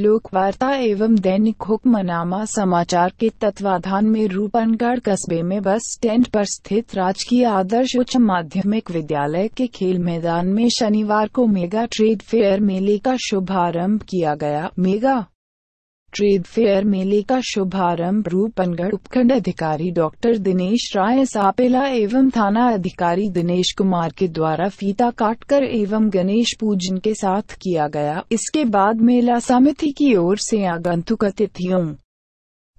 लोकवार्ता एवं दैनिक हुक्मनामा समाचार के तत्वाधान में रूपनगढ़ कस्बे में बस स्टैंड पर स्थित राजकीय आदर्श उच्च माध्यमिक विद्यालय के खेल मैदान में शनिवार को मेगा ट्रेड फेयर मेले का शुभारंभ किया गया मेगा ट्रेड फेयर मेले का शुभारंभ रूपनगढ़ उपखंड अधिकारी डॉक्टर दिनेश राय सापेला एवं थाना अधिकारी दिनेश कुमार के द्वारा फीता काटकर एवं गणेश पूजन के साथ किया गया इसके बाद मेला समिति की ओर से आगंतुक अतिथियों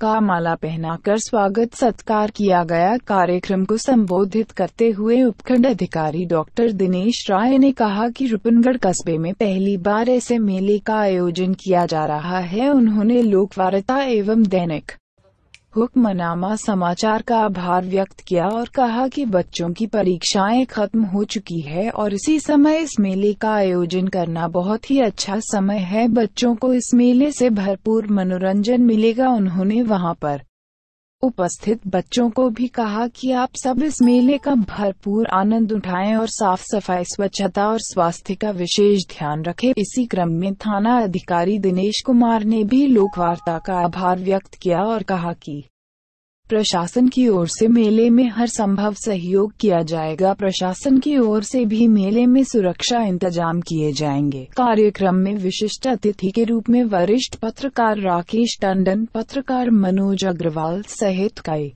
का माला पहनाकर स्वागत सत्कार किया गया कार्यक्रम को संबोधित करते हुए उपखंड अधिकारी डॉक्टर दिनेश राय ने कहा कि रूपनगढ़ कस्बे में पहली बार ऐसे मेले का आयोजन किया जा रहा है उन्होंने लोकवार्ता एवं दैनिक हुक्मनामा समाचार का आभार व्यक्त किया और कहा कि बच्चों की परीक्षाएं खत्म हो चुकी है और इसी समय इस मेले का आयोजन करना बहुत ही अच्छा समय है बच्चों को इस मेले से भरपूर मनोरंजन मिलेगा उन्होंने वहां पर उपस्थित बच्चों को भी कहा कि आप सब इस मेले का भरपूर आनंद उठाएं और साफ सफाई स्वच्छता और स्वास्थ्य का विशेष ध्यान रखें इसी क्रम में थाना अधिकारी दिनेश कुमार ने भी लोकवार्ता का आभार व्यक्त किया और कहा कि प्रशासन की ओर से मेले में हर संभव सहयोग किया जाएगा प्रशासन की ओर से भी मेले में सुरक्षा इंतजाम किए जाएंगे कार्यक्रम में विशिष्ट अतिथि के रूप में वरिष्ठ पत्रकार राकेश टंडन पत्रकार मनोज अग्रवाल सहित कई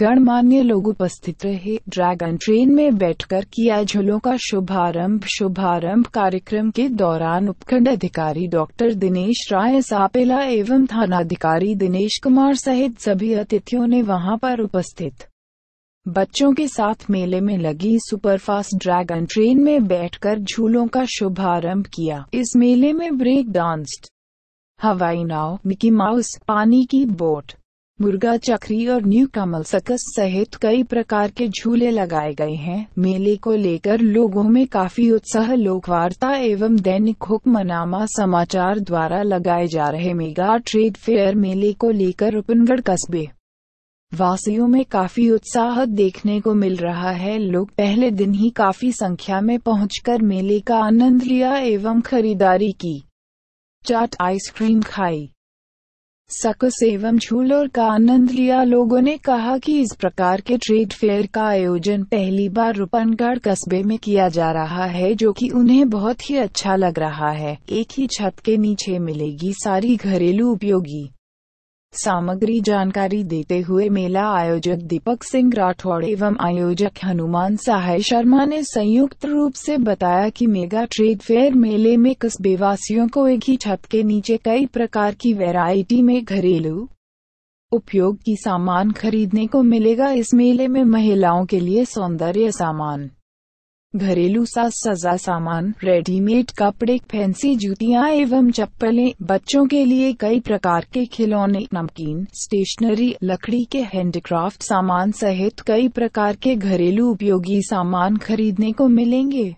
गणमान्य लोग उपस्थित रहे ड्रैगन ट्रेन में बैठकर किया झूलों का शुभारंभ शुभारंभ कार्यक्रम के दौरान उपखंड अधिकारी डॉक्टर दिनेश राय सापेला एवं थानाधिकारी दिनेश कुमार सहित सभी अतिथियों ने वहां पर उपस्थित बच्चों के साथ मेले में लगी सुपरफास्ट ड्रैगन ट्रेन में बैठकर झूलों का शुभारंभ किया इस मेले में ब्रेक डांस हवाई नाव मिकी माउस पानी की बोट मुर्गा चक्री और न्यू कमल सकस सहित कई प्रकार के झूले लगाए गए हैं मेले को लेकर लोगों में काफी उत्साह लोकवार्ता एवं दैनिक हुक्मनामा समाचार द्वारा लगाए जा रहे मेगा ट्रेड फेयर मेले को लेकर उपनगढ़ कस्बे वासियों में काफी उत्साह देखने को मिल रहा है लोग पहले दिन ही काफी संख्या में पहुंचकर मेले का आनंद लिया एवं खरीदारी की चाट आइसक्रीम खाई सकस एवं झूलोर का आनंद लिया लोगों ने कहा कि इस प्रकार के ट्रेड फेयर का आयोजन पहली बार रूपनगढ़ कस्बे में किया जा रहा है जो कि उन्हें बहुत ही अच्छा लग रहा है एक ही छत के नीचे मिलेगी सारी घरेलू उपयोगी सामग्री जानकारी देते हुए मेला आयोजक दीपक सिंह राठौड़ एवं आयोजक हनुमान सहाय शर्मा ने संयुक्त रूप से बताया कि मेगा ट्रेड फेयर मेले में कस्बे वासियों को एक ही छत के नीचे कई प्रकार की वैरायटी में घरेलू उपयोग की सामान खरीदने को मिलेगा इस मेले में महिलाओं के लिए सौंदर्य सामान घरेलू साज सजा सामान रेडीमेड कपड़े फैंसी जूतियां एवं चप्पलें बच्चों के लिए कई प्रकार के खिलौने नमकीन स्टेशनरी लकड़ी के हैंडक्राफ्ट सामान सहित कई प्रकार के घरेलू उपयोगी सामान खरीदने को मिलेंगे